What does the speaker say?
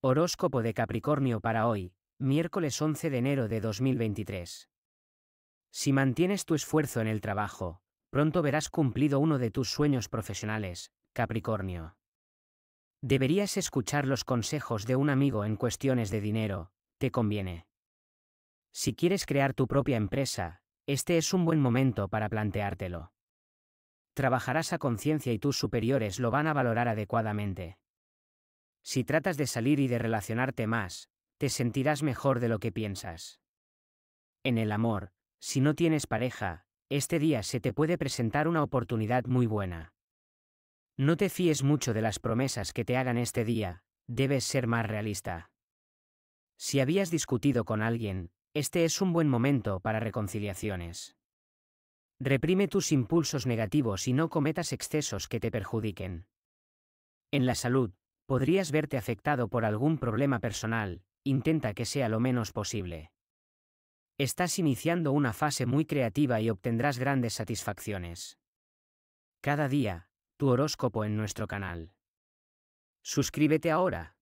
Horóscopo de Capricornio para hoy, miércoles 11 de enero de 2023. Si mantienes tu esfuerzo en el trabajo, pronto verás cumplido uno de tus sueños profesionales, Capricornio. Deberías escuchar los consejos de un amigo en cuestiones de dinero, te conviene. Si quieres crear tu propia empresa, este es un buen momento para planteártelo. Trabajarás a conciencia y tus superiores lo van a valorar adecuadamente. Si tratas de salir y de relacionarte más, te sentirás mejor de lo que piensas. En el amor, si no tienes pareja, este día se te puede presentar una oportunidad muy buena. No te fíes mucho de las promesas que te hagan este día, debes ser más realista. Si habías discutido con alguien, este es un buen momento para reconciliaciones. Reprime tus impulsos negativos y no cometas excesos que te perjudiquen. En la salud, Podrías verte afectado por algún problema personal, intenta que sea lo menos posible. Estás iniciando una fase muy creativa y obtendrás grandes satisfacciones. Cada día, tu horóscopo en nuestro canal. Suscríbete ahora.